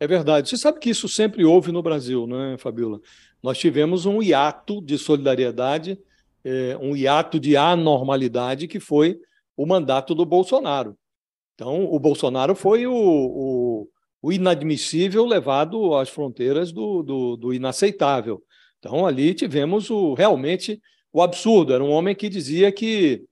É verdade. Você sabe que isso sempre houve no Brasil, não é, Fabiola? Nós tivemos um hiato de solidariedade, é, um hiato de anormalidade, que foi o mandato do Bolsonaro. Então, o Bolsonaro foi o, o, o inadmissível levado às fronteiras do, do, do, inaceitável. Então, ali tivemos o, realmente o absurdo. Era um homem que dizia que.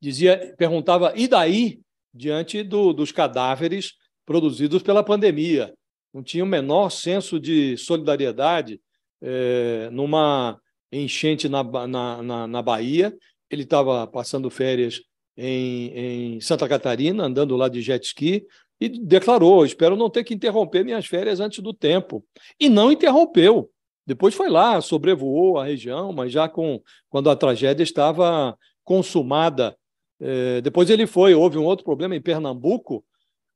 dizia, perguntava, e daí? diante do, dos cadáveres produzidos pela pandemia. Não tinha o menor senso de solidariedade é, numa enchente na, na, na, na Bahia. Ele estava passando férias em, em Santa Catarina, andando lá de jet ski, e declarou: Espero não ter que interromper minhas férias antes do tempo. E não interrompeu. Depois foi lá, sobrevoou a região, mas já com, quando a tragédia estava consumada. É, depois ele foi, houve um outro problema em Pernambuco,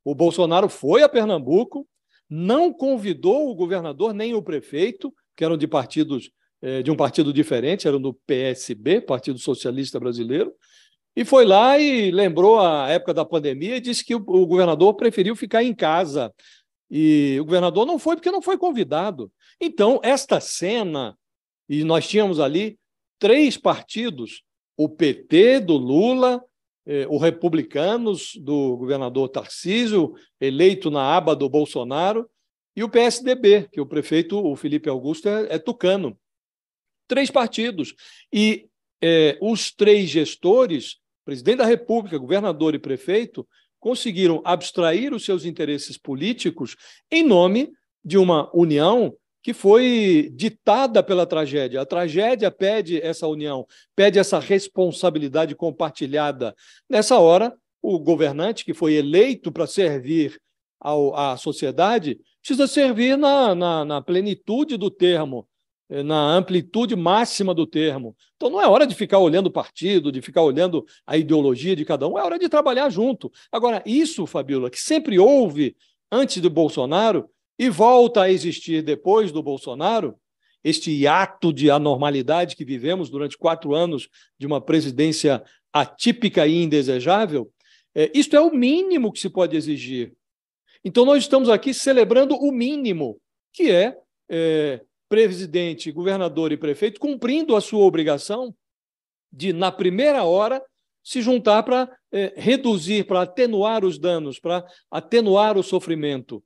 o Bolsonaro foi a Pernambuco, não convidou o governador nem o prefeito, que eram de partidos eh, de um partido diferente, eram do PSB, Partido Socialista Brasileiro, e foi lá e lembrou a época da pandemia e disse que o, o governador preferiu ficar em casa. E o governador não foi porque não foi convidado. Então, esta cena, e nós tínhamos ali três partidos: o PT do Lula, eh, o Republicanos, do governador Tarcísio, eleito na aba do Bolsonaro, e o PSDB, que o prefeito, o Felipe Augusto, é, é tucano. Três partidos. E eh, os três gestores, presidente da República, governador e prefeito, conseguiram abstrair os seus interesses políticos em nome de uma união que foi ditada pela tragédia. A tragédia pede essa união, pede essa responsabilidade compartilhada. Nessa hora, o governante que foi eleito para servir ao, à sociedade precisa servir na, na, na plenitude do termo, eh, na amplitude máxima do termo. Então não é hora de ficar olhando o partido, de ficar olhando a ideologia de cada um, é hora de trabalhar junto. Agora, isso, Fabiola, que sempre houve antes do Bolsonaro, e volta a existir depois do Bolsonaro, este hiato de anormalidade que vivemos durante quatro anos de uma presidência atípica e indesejável, é, isto é o mínimo que se pode exigir. Então, nós estamos aqui celebrando o mínimo, que é, é presidente, governador e prefeito cumprindo a sua obrigação de, na primeira hora, se juntar para é, reduzir, para atenuar os danos, para atenuar o sofrimento.